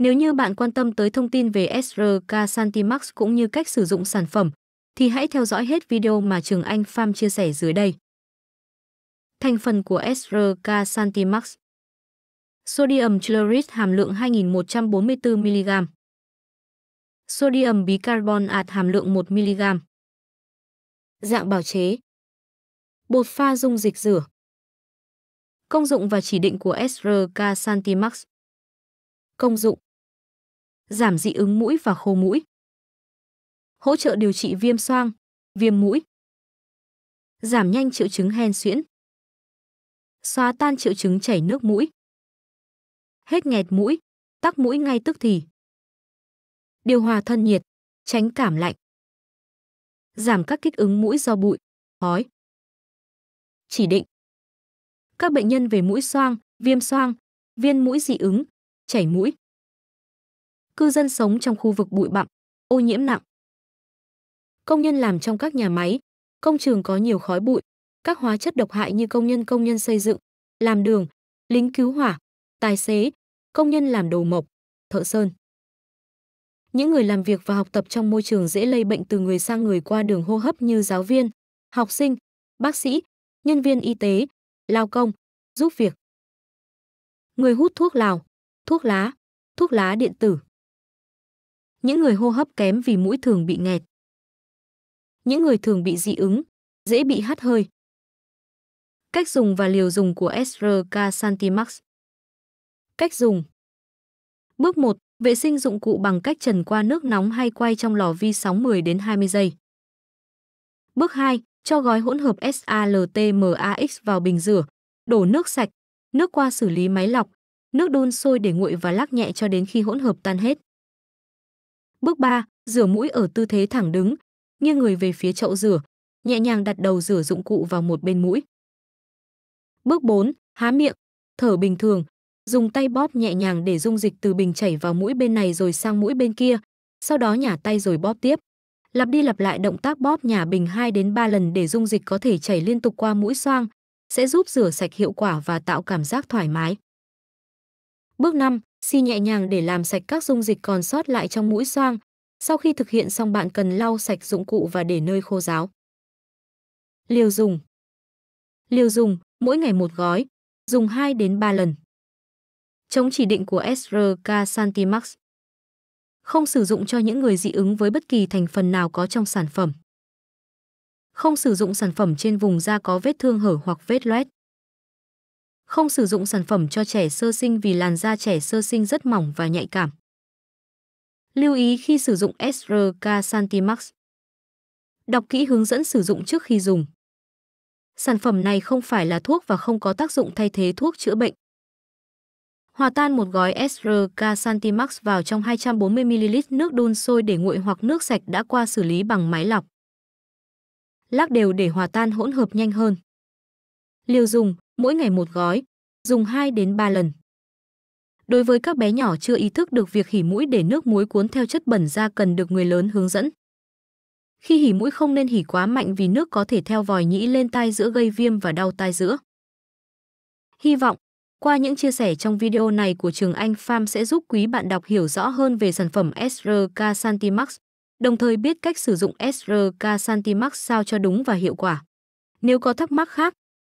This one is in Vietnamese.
Nếu như bạn quan tâm tới thông tin về SRK Santimax cũng như cách sử dụng sản phẩm, thì hãy theo dõi hết video mà Trường Anh Pham chia sẻ dưới đây. Thành phần của SRK Santimax Sodium chloride hàm lượng 2144mg Sodium bicarbonate hàm lượng 1mg Dạng bào chế Bột pha dung dịch rửa Công dụng và chỉ định của SRK Santimax Công dụng giảm dị ứng mũi và khô mũi. Hỗ trợ điều trị viêm xoang, viêm mũi. Giảm nhanh triệu chứng hen suyễn. Xóa tan triệu chứng chảy nước mũi. Hết nghẹt mũi, tắc mũi ngay tức thì. Điều hòa thân nhiệt, tránh cảm lạnh. Giảm các kích ứng mũi do bụi, khói. Chỉ định. Các bệnh nhân về mũi xoang, viêm xoang, viên mũi dị ứng, chảy mũi cư dân sống trong khu vực bụi bặm, ô nhiễm nặng. Công nhân làm trong các nhà máy, công trường có nhiều khói bụi, các hóa chất độc hại như công nhân công nhân xây dựng, làm đường, lính cứu hỏa, tài xế, công nhân làm đồ mộc, thợ sơn. Những người làm việc và học tập trong môi trường dễ lây bệnh từ người sang người qua đường hô hấp như giáo viên, học sinh, bác sĩ, nhân viên y tế, lao công, giúp việc. Người hút thuốc lào, thuốc lá, thuốc lá điện tử những người hô hấp kém vì mũi thường bị nghẹt. Những người thường bị dị ứng, dễ bị hắt hơi. Cách dùng và liều dùng của SRK Santimax. Cách dùng. Bước 1, vệ sinh dụng cụ bằng cách trần qua nước nóng hay quay trong lò vi sóng 10 đến 20 giây. Bước 2, cho gói hỗn hợp SALTMAX vào bình rửa, đổ nước sạch, nước qua xử lý máy lọc, nước đun sôi để nguội và lắc nhẹ cho đến khi hỗn hợp tan hết. Bước 3. Rửa mũi ở tư thế thẳng đứng, nghiêng người về phía chậu rửa, nhẹ nhàng đặt đầu rửa dụng cụ vào một bên mũi. Bước 4. Há miệng, thở bình thường, dùng tay bóp nhẹ nhàng để dung dịch từ bình chảy vào mũi bên này rồi sang mũi bên kia, sau đó nhả tay rồi bóp tiếp. Lặp đi lặp lại động tác bóp nhả bình 2 đến 3 lần để dung dịch có thể chảy liên tục qua mũi xoang, sẽ giúp rửa sạch hiệu quả và tạo cảm giác thoải mái. Bước 5 xi nhẹ nhàng để làm sạch các dung dịch còn sót lại trong mũi xoang. Sau khi thực hiện xong bạn cần lau sạch dụng cụ và để nơi khô ráo. Liều dùng Liều dùng, mỗi ngày một gói, dùng 2 đến 3 lần. Chống chỉ định của SRK Santimax Không sử dụng cho những người dị ứng với bất kỳ thành phần nào có trong sản phẩm. Không sử dụng sản phẩm trên vùng da có vết thương hở hoặc vết loét. Không sử dụng sản phẩm cho trẻ sơ sinh vì làn da trẻ sơ sinh rất mỏng và nhạy cảm. Lưu ý khi sử dụng SRK Santimax. Đọc kỹ hướng dẫn sử dụng trước khi dùng. Sản phẩm này không phải là thuốc và không có tác dụng thay thế thuốc chữa bệnh. Hòa tan một gói SRK Santimax vào trong 240ml nước đun sôi để nguội hoặc nước sạch đã qua xử lý bằng máy lọc. Lắc đều để hòa tan hỗn hợp nhanh hơn. Liều dùng mỗi ngày một gói, dùng 2 đến 3 lần. Đối với các bé nhỏ chưa ý thức được việc hỉ mũi để nước muối cuốn theo chất bẩn ra cần được người lớn hướng dẫn. Khi hỉ mũi không nên hỉ quá mạnh vì nước có thể theo vòi nhĩ lên tai giữa gây viêm và đau tai giữa. Hy vọng, qua những chia sẻ trong video này của trường Anh Farm sẽ giúp quý bạn đọc hiểu rõ hơn về sản phẩm SRK Santimax, đồng thời biết cách sử dụng SRK Santimax sao cho đúng và hiệu quả. Nếu có thắc mắc khác,